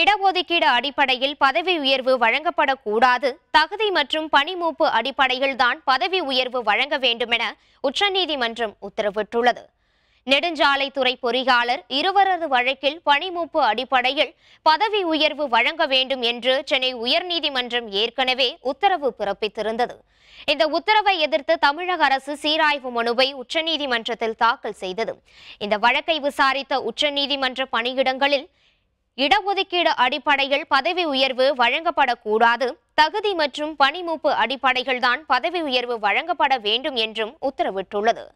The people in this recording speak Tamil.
இடஒதுக்கீடு அடிப்படையில் பதவி உயர்வு வழங்கப்படக்கூடாது தகுதி மற்றும் பணிமூப்பு அடிப்படையில் தான் பதவி உயர்வு வழங்க வேண்டும் என உச்சநீதிமன்றம் உத்தரவிட்டுள்ளது நெடுஞ்சாலைத்துறை பொறியாளர் இருவரது வழக்கில் பணிமூப்பு அடிப்படையில் பதவி உயர்வு வழங்க வேண்டும் என்று சென்னை உயர்நீதிமன்றம் ஏற்கனவே உத்தரவு பிறப்பித்திருந்தது இந்த உத்தரவை எதிர்த்து தமிழக அரசு சீராய்வு மனுவை உச்சநீதிமன்றத்தில் தாக்கல் செய்தது இந்த வழக்கை விசாரித்த உச்சநீதிமன்ற பணியிடங்களில் இடஒதுக்கீடு அடிப்படையில் பதவி உயர்வு வழங்கப்படக்கூடாது தகுதி மற்றும் பணிமூப்பு அடிப்படையில்தான் பதவி உயர்வு வழங்கப்பட வேண்டும் என்றும் உத்தரவிட்டுள்ளது